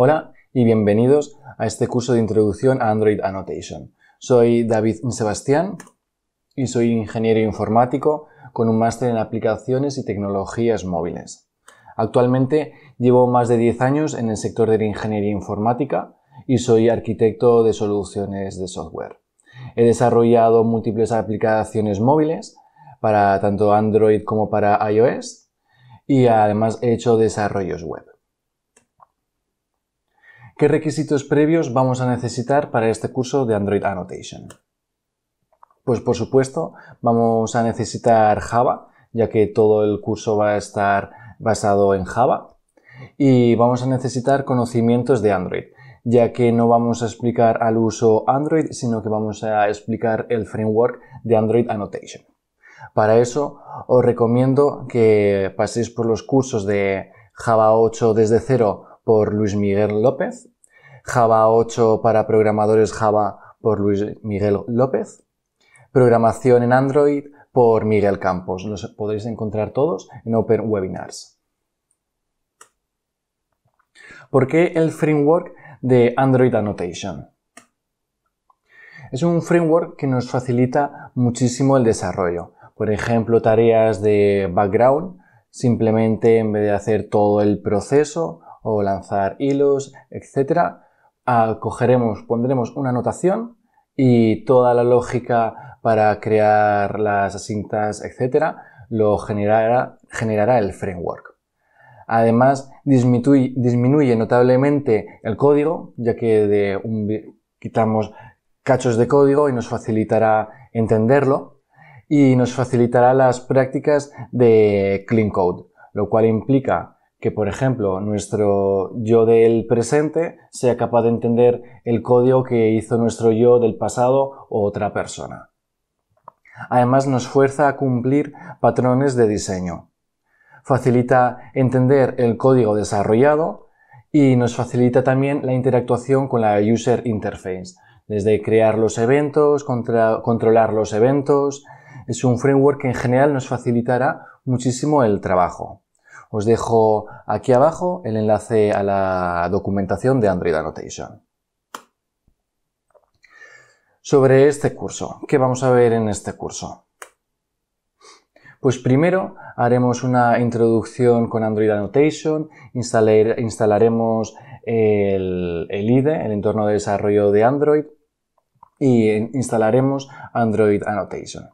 Hola y bienvenidos a este curso de introducción a Android Annotation. Soy David Sebastián y soy ingeniero informático con un máster en aplicaciones y tecnologías móviles. Actualmente llevo más de 10 años en el sector de la ingeniería informática y soy arquitecto de soluciones de software. He desarrollado múltiples aplicaciones móviles para tanto Android como para iOS y además he hecho desarrollos web. ¿Qué requisitos previos vamos a necesitar para este curso de Android Annotation? Pues por supuesto vamos a necesitar Java, ya que todo el curso va a estar basado en Java. Y vamos a necesitar conocimientos de Android, ya que no vamos a explicar al uso Android, sino que vamos a explicar el framework de Android Annotation. Para eso os recomiendo que paséis por los cursos de Java 8 desde cero por Luis Miguel López, Java 8 para programadores Java por Luis Miguel López, programación en Android por Miguel Campos. Los podéis encontrar todos en Open Webinars. ¿Por qué el framework de Android Annotation? Es un framework que nos facilita muchísimo el desarrollo. Por ejemplo, tareas de background, simplemente en vez de hacer todo el proceso, o lanzar hilos, etcétera, cogeremos, pondremos una anotación y toda la lógica para crear las asintas, etcétera, lo generará, generará el framework. Además, disminuye, notablemente el código, ya que de quitamos cachos de código y nos facilitará entenderlo y nos facilitará las prácticas de clean code, lo cual implica que, por ejemplo, nuestro yo del presente sea capaz de entender el código que hizo nuestro yo del pasado o otra persona. Además, nos fuerza a cumplir patrones de diseño. Facilita entender el código desarrollado y nos facilita también la interactuación con la user interface, desde crear los eventos, controlar los eventos. Es un framework que en general nos facilitará muchísimo el trabajo. Os dejo aquí abajo el enlace a la documentación de Android Annotation. Sobre este curso, ¿qué vamos a ver en este curso? Pues primero haremos una introducción con Android Annotation, instalaremos el, el IDE, el entorno de desarrollo de Android, y instalaremos Android Annotation.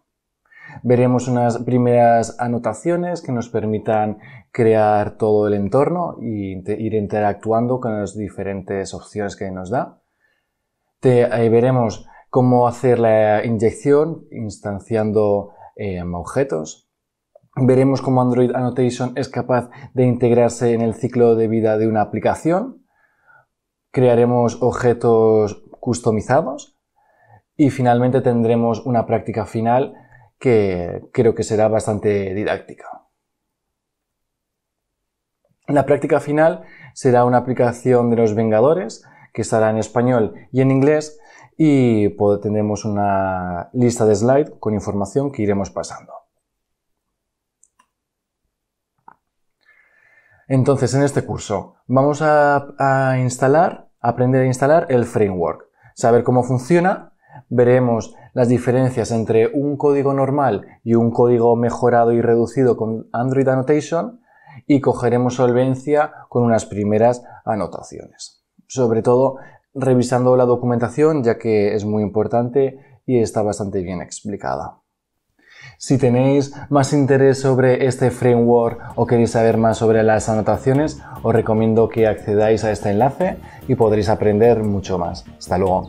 Veremos unas primeras anotaciones que nos permitan crear todo el entorno e ir interactuando con las diferentes opciones que nos da. veremos cómo hacer la inyección instanciando em, objetos. Veremos cómo Android Annotation es capaz de integrarse en el ciclo de vida de una aplicación. Crearemos objetos customizados y finalmente tendremos una práctica final que creo que será bastante didáctica. La práctica final será una aplicación de los Vengadores, que estará en español y en inglés, y tendremos una lista de slides con información que iremos pasando. Entonces, en este curso vamos a, instalar, aprender a instalar el framework, saber cómo funciona veremos las diferencias entre un código normal y un código mejorado y reducido con Android Annotation y cogeremos solvencia con unas primeras anotaciones. Sobre todo revisando la documentación ya que es muy importante y está bastante bien explicada. Si tenéis más interés sobre este framework o queréis saber más sobre las anotaciones, os recomiendo que accedáis a este enlace y podréis aprender mucho más. Hasta luego.